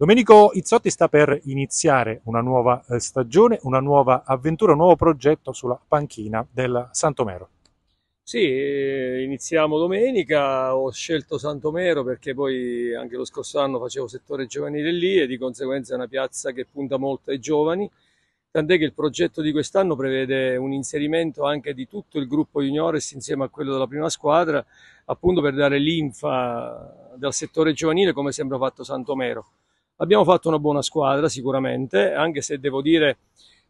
Domenico Izzotti sta per iniziare una nuova eh, stagione, una nuova avventura, un nuovo progetto sulla panchina del Santomero. Sì, eh, iniziamo domenica, ho scelto Santomero perché poi anche lo scorso anno facevo settore giovanile lì e di conseguenza è una piazza che punta molto ai giovani, tant'è che il progetto di quest'anno prevede un inserimento anche di tutto il gruppo juniores insieme a quello della prima squadra, appunto per dare l'infa dal settore giovanile come sempre ha fatto Santomero. Abbiamo fatto una buona squadra sicuramente, anche se devo dire,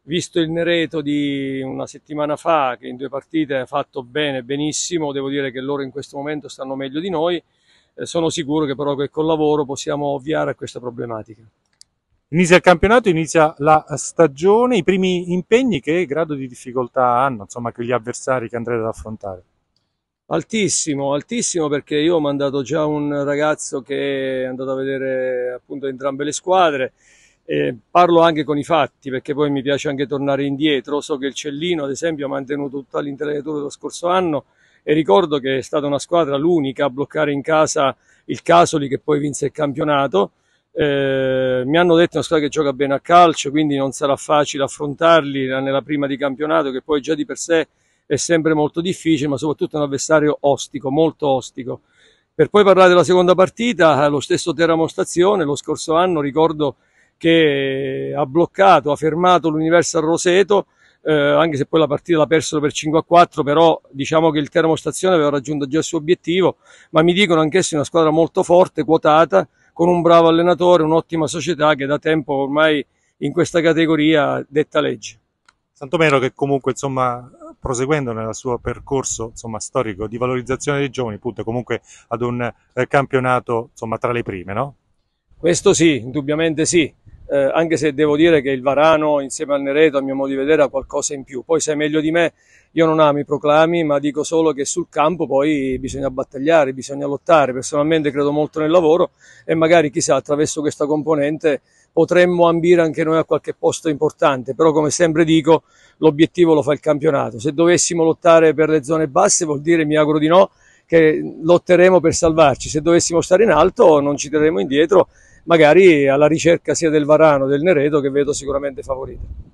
visto il Nereto di una settimana fa, che in due partite ha fatto bene, benissimo, devo dire che loro in questo momento stanno meglio di noi, eh, sono sicuro che però col lavoro possiamo ovviare a questa problematica. Inizia il campionato, inizia la stagione, i primi impegni che grado di difficoltà hanno, insomma, che gli avversari che andrete ad affrontare? Altissimo, altissimo perché io ho mandato già un ragazzo che è andato a vedere appunto entrambe le squadre. Eh, parlo anche con i fatti perché poi mi piace anche tornare indietro. So che il Cellino, ad esempio, ha mantenuto tutta l'intellettura dello scorso anno e ricordo che è stata una squadra l'unica a bloccare in casa il Casoli che poi vinse il campionato. Eh, mi hanno detto che è una squadra che gioca bene a calcio, quindi non sarà facile affrontarli nella prima di campionato che poi già di per sé è sempre molto difficile, ma soprattutto un avversario ostico, molto ostico. Per poi parlare della seconda partita, eh, lo stesso Teramo Stazione, lo scorso anno ricordo che ha bloccato, ha fermato l'Universal Roseto, eh, anche se poi la partita l'ha persa per 5 a 4, però diciamo che il Teramo Stazione aveva raggiunto già il suo obiettivo, ma mi dicono anch'essi una squadra molto forte, quotata, con un bravo allenatore, un'ottima società che da tempo ormai in questa categoria detta legge. Tanto che comunque insomma proseguendo nel suo percorso insomma, storico di valorizzazione dei giovani, punta comunque ad un eh, campionato insomma, tra le prime, no? Questo sì, indubbiamente sì, eh, anche se devo dire che il Varano insieme al Nereto a mio modo di vedere ha qualcosa in più, poi sai meglio di me, io non amo i proclami ma dico solo che sul campo poi bisogna battagliare, bisogna lottare, personalmente credo molto nel lavoro e magari chissà attraverso questa componente potremmo ambire anche noi a qualche posto importante, però come sempre dico l'obiettivo lo fa il campionato. Se dovessimo lottare per le zone basse vuol dire, mi auguro di no, che lotteremo per salvarci, se dovessimo stare in alto non ci terremo indietro, magari alla ricerca sia del Varano, del Nereto che vedo sicuramente favorito.